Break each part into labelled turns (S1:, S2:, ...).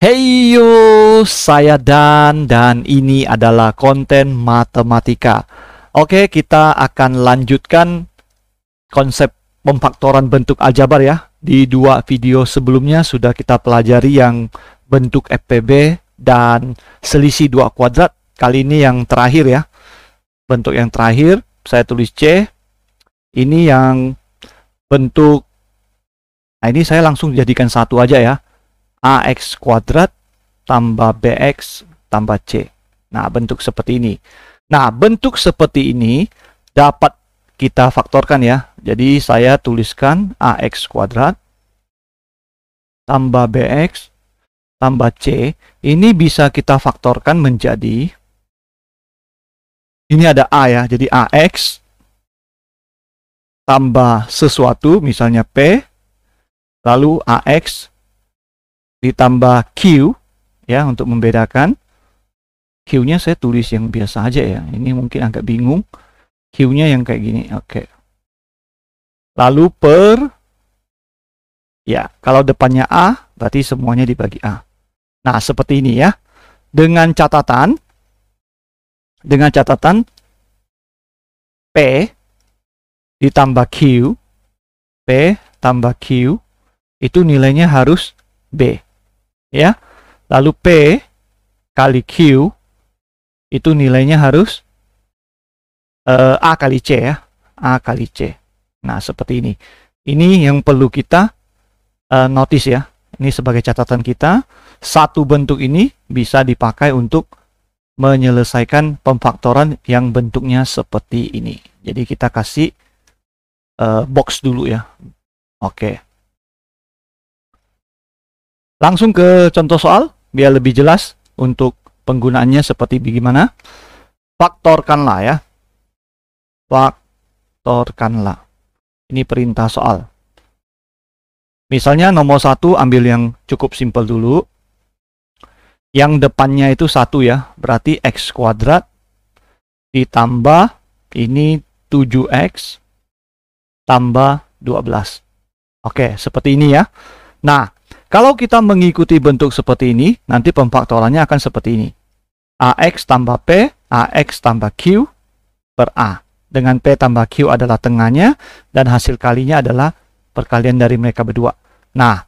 S1: Hey yo, saya Dan dan ini adalah konten matematika. Oke, kita akan lanjutkan konsep pemfaktoran bentuk aljabar ya. Di dua video sebelumnya sudah kita pelajari yang bentuk FPB dan selisih dua kuadrat. Kali ini yang terakhir ya. Bentuk yang terakhir saya tulis C. Ini yang bentuk Nah, ini saya langsung jadikan satu aja ya AX kuadrat tambah BX tambah C. Nah, bentuk seperti ini. Nah, bentuk seperti ini dapat kita faktorkan ya. Jadi, saya tuliskan AX kuadrat tambah BX tambah C. Ini bisa kita faktorkan menjadi ini ada A ya, jadi AX tambah sesuatu, misalnya P, lalu AX ditambah Q ya untuk membedakan Q-nya saya tulis yang biasa aja ya ini mungkin agak bingung Q-nya yang kayak gini oke okay. lalu per ya kalau depannya A berarti semuanya dibagi A nah seperti ini ya dengan catatan dengan catatan P ditambah Q P tambah Q itu nilainya harus B ya. Lalu P kali Q itu nilainya harus uh, A kali C ya. A kali C. Nah, seperti ini. Ini yang perlu kita uh, notice ya. Ini sebagai catatan kita. Satu bentuk ini bisa dipakai untuk menyelesaikan pemfaktoran yang bentuknya seperti ini. Jadi kita kasih uh, box dulu ya. Oke. Okay. Langsung ke contoh soal biar lebih jelas untuk penggunaannya seperti bagaimana. Faktorkanlah ya. Faktorkanlah. Ini perintah soal. Misalnya nomor satu ambil yang cukup simple dulu. Yang depannya itu satu ya, berarti x kuadrat ditambah ini 7x tambah 12. Oke, seperti ini ya. Nah, kalau kita mengikuti bentuk seperti ini, nanti pemfaktorannya akan seperti ini. AX tambah P, AX tambah Q per A. Dengan P tambah Q adalah tengahnya, dan hasil kalinya adalah perkalian dari mereka berdua. Nah,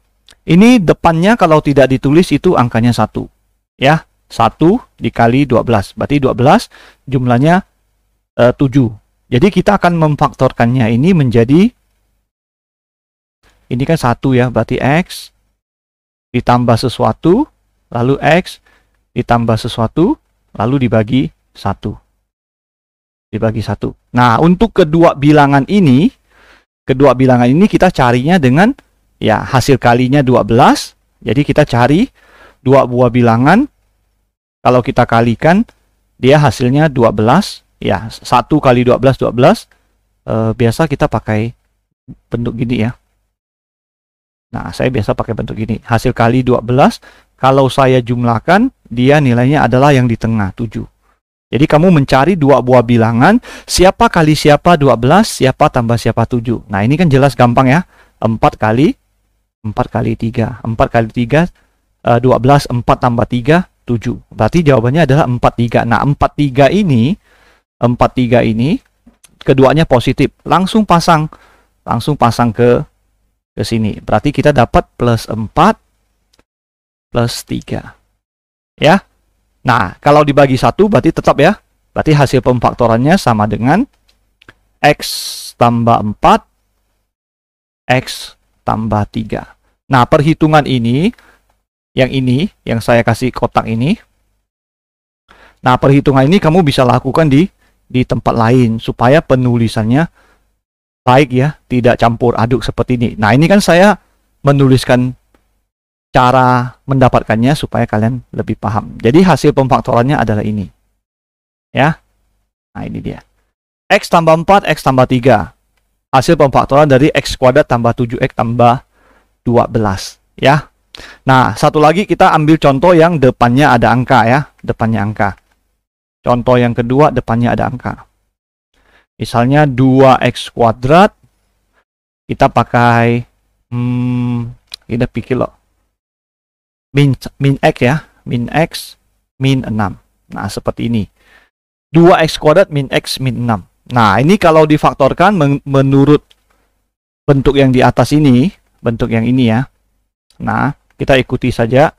S1: ini depannya kalau tidak ditulis itu angkanya 1. Ya, 1 dikali 12. Berarti 12 jumlahnya e, eh, 7. Jadi kita akan memfaktorkannya ini menjadi, ini kan 1 ya, berarti X ditambah sesuatu, lalu X, ditambah sesuatu, lalu dibagi satu Dibagi satu Nah, untuk kedua bilangan ini, kedua bilangan ini kita carinya dengan ya hasil kalinya 12. Jadi kita cari dua buah bilangan. Kalau kita kalikan, dia hasilnya 12. Ya, 1 kali 12, 12. E, biasa kita pakai bentuk gini ya. Nah, saya biasa pakai bentuk ini. Hasil kali 12, kalau saya jumlahkan, dia nilainya adalah yang di tengah, 7. Jadi kamu mencari dua buah bilangan, siapa kali siapa 12, siapa tambah siapa 7. Nah, ini kan jelas gampang ya. 4 kali 4 kali 3. 4 kali 3 12 4 tambah 3 7. Berarti jawabannya adalah 43. Nah, 43 ini 43 ini keduanya positif. Langsung pasang langsung pasang ke ke sini. Berarti kita dapat plus 4 plus 3. Ya. Nah, kalau dibagi satu berarti tetap ya. Berarti hasil pemfaktorannya sama dengan X tambah 4, X tambah 3. Nah, perhitungan ini, yang ini, yang saya kasih kotak ini. Nah, perhitungan ini kamu bisa lakukan di di tempat lain supaya penulisannya baik ya, tidak campur aduk seperti ini. Nah, ini kan saya menuliskan cara mendapatkannya supaya kalian lebih paham. Jadi hasil pemfaktorannya adalah ini. Ya. Nah, ini dia. X tambah 4, X tambah 3. Hasil pemfaktoran dari X kuadrat tambah 7X tambah 12. Ya. Nah, satu lagi kita ambil contoh yang depannya ada angka ya. Depannya angka. Contoh yang kedua, depannya ada angka. Misalnya 2x kuadrat, kita pakai, hmm, kita pikir loh, min, min x ya, min x, min 6. Nah, seperti ini. 2x kuadrat min x min 6. Nah, ini kalau difaktorkan men menurut bentuk yang di atas ini, bentuk yang ini ya. Nah, kita ikuti saja.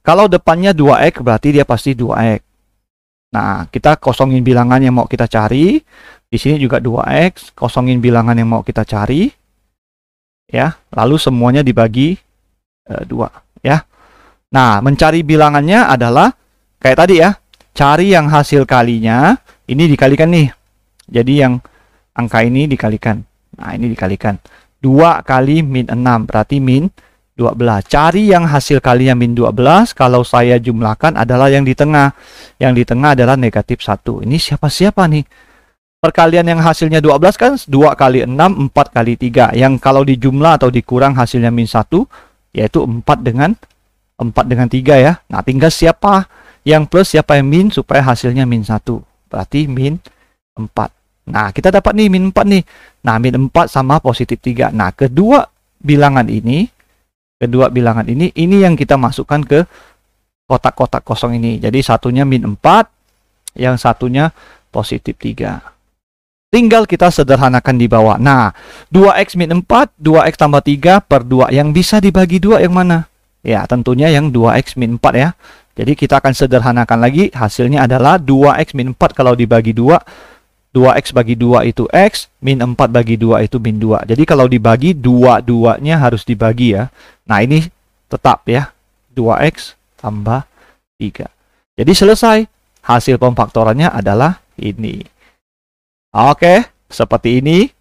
S1: Kalau depannya 2x berarti dia pasti 2x. Nah, kita kosongin bilangan yang mau kita cari. Di sini juga 2x, kosongin bilangan yang mau kita cari. Ya, lalu semuanya dibagi e, eh, 2, ya. Nah, mencari bilangannya adalah kayak tadi ya. Cari yang hasil kalinya, ini dikalikan nih. Jadi yang angka ini dikalikan. Nah, ini dikalikan. 2 kali min 6, berarti min 12. Cari yang hasil kalinya min 12, kalau saya jumlahkan adalah yang di tengah. Yang di tengah adalah negatif 1. Ini siapa-siapa nih? Perkalian yang hasilnya 12 kan 2 kali 6, 4 kali 3. Yang kalau dijumlah atau dikurang hasilnya min 1, yaitu 4 dengan 4 dengan 3 ya. Nah, tinggal siapa yang plus, siapa yang min, supaya hasilnya min 1. Berarti min 4. Nah, kita dapat nih min 4 nih. Nah, min 4 sama positif 3. Nah, kedua bilangan ini, kedua bilangan ini, ini yang kita masukkan ke kotak-kotak kosong ini. Jadi, satunya min 4, yang satunya positif 3. Tinggal kita sederhanakan di bawah. Nah, 2x min 4, 2x tambah 3 per 2. Yang bisa dibagi 2 yang mana? Ya, tentunya yang 2x min 4 ya. Jadi kita akan sederhanakan lagi. Hasilnya adalah 2x min 4 kalau dibagi 2. 2x bagi 2 itu x, min 4 bagi 2 itu min 2. Jadi kalau dibagi, 2-2-nya harus dibagi ya. Nah ini tetap ya, 2x tambah 3. Jadi selesai. Hasil pemfaktorannya adalah ini. Oke, seperti ini.